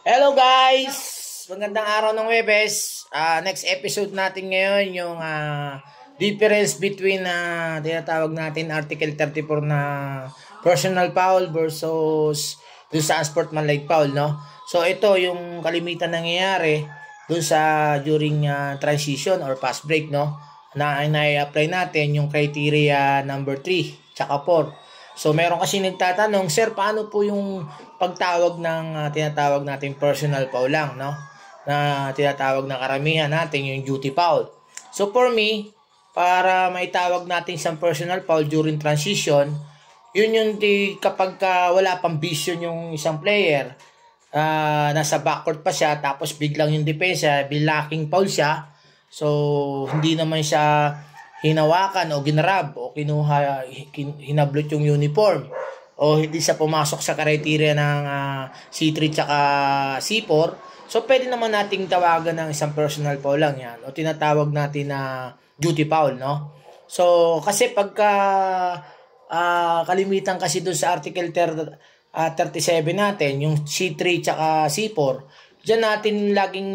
Hello guys! Magandang araw ng Webes. Uh, next episode natin ngayon yung uh, difference between na uh, tinatawag natin Article 34 na personal foul versus dun sa unsportman like foul, no? So ito yung kalimitan nangyayari dun sa during uh, transition or fast break, no? Na ay apply natin yung criteria number 3 tsaka 4. So meron kasi nagtatanong, sir, paano po yung pagtawag ng uh, tinatawag nating personal foul lang, no? Na tinatawag ng karamihan natin yung duty foul. So for me, para maitawag natin sa personal foul during transition, yun yung di, kapag ka ah, wala pang vision yung isang player, uh, nasa backcourt pa siya, tapos biglang yung depensa, bilaking foul siya, so hindi naman siya hinawakan o ginrab o kinuha hinablot yung uniform o hindi siya pumasok sa criteria ng uh, ah, C3 tsaka C4 so pwede naman nating tawagan ng isang personal foul lang yan o tinatawag natin na duty foul no so kasi pagka uh, kalimitan kasi doon sa article 30, uh, 37 natin yung C3 tsaka C4 Diyan natin laging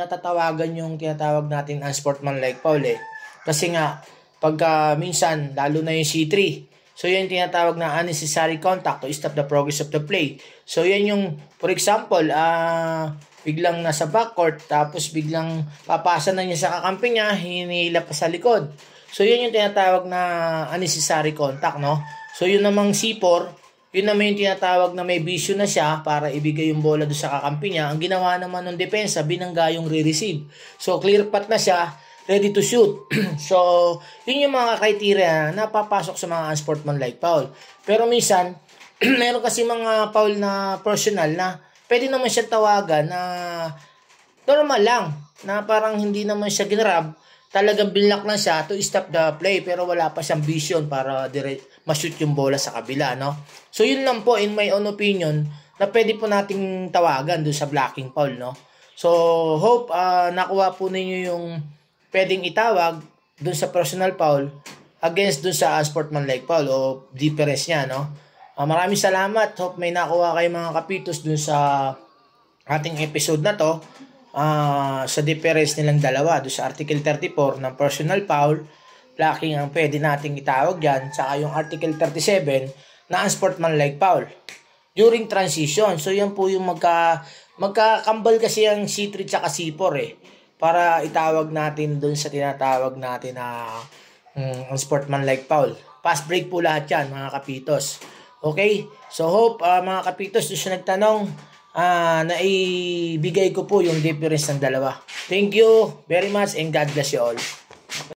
natatawagan yung tinatawag natin unsportmanlike foul eh. Kasi nga, pagka minsan, lalo na yung C3, So, yun yung tinatawag na unnecessary contact to stop the progress of the play. So, yan yung, for example, uh, biglang nasa backcourt, tapos biglang papasa na niya sa kakampi niya, hinila pa sa likod. So, yun yung tinatawag na unnecessary contact, no? So, yun namang C4, yun naman yung tinatawag na may bisyo na siya para ibigay yung bola doon sa kakampi niya. Ang ginawa naman ng depensa, binangga yung re-receive. So, clear cut na siya, ready to shoot. so, yun yung mga criteria na papasok sa mga like foul. Pero minsan, meron kasi mga foul na personal na pwede naman siya tawagan na normal lang. Na parang hindi naman siya ginrab. Talagang binlock lang siya to stop the play pero wala pa siyang vision para dire ma-shoot yung bola sa kabila, no? So, yun lang po in my own opinion na pwede po nating tawagan doon sa blocking foul, no? So, hope uh, nakuha po ninyo yung pwedeng itawag dun sa personal foul against dun sa Asport foul o difference niya, no? Uh, maraming salamat. Hope may nakuha kayo mga kapitos dun sa ating episode na to uh, sa difference nilang dalawa dun sa Article 34 ng personal foul lacking ang pwede nating itawag yan sa yung Article 37 na unsportmanlike foul during transition. So yan po yung magka magkakambal kasi ang C3 tsaka C4 eh para itawag natin doon sa tinatawag natin na um, sportman like Paul. Fast break po lahat yan mga kapitos. Okay? So hope uh, mga kapitos, doon siya nagtanong, uh, naibigay ko po yung difference ng dalawa. Thank you very much and God bless you all.